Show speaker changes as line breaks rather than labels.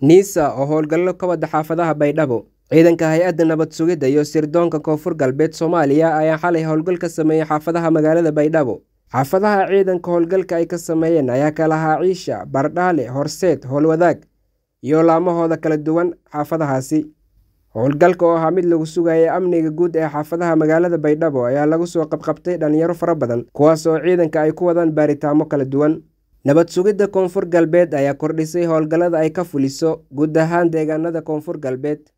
niisa oo howlgallo ka xaafadaha baydhabo ciidanka hay-adda nabad sugidda iyo sirdoonka koonfur galbeed soomaaliya ayaa xalay howlgal ka sameeyey xaafadaha magaalada baydhabo xaafadaha ciidanka howlgalka ay ka sameeyeen ayaa kala ahaa ciisha bardhaale horseed howlwadaag iyo laamahooda kala duwan xaafadahaasi howlgalka oo ahaa mid lagu sugayay amniga guud ee xaafadaha magaalada baydhabo ayaa lagu soo qabqabtay dhallinyaro fara badan kuwaas oo ciidanka ay ku wadaan baaritaamo kala duwan nabad sugidda koonfur galbeed ayaa kordhisay howlgallada ay ka fuliso guud ahaan deegaanada koonfur galbeed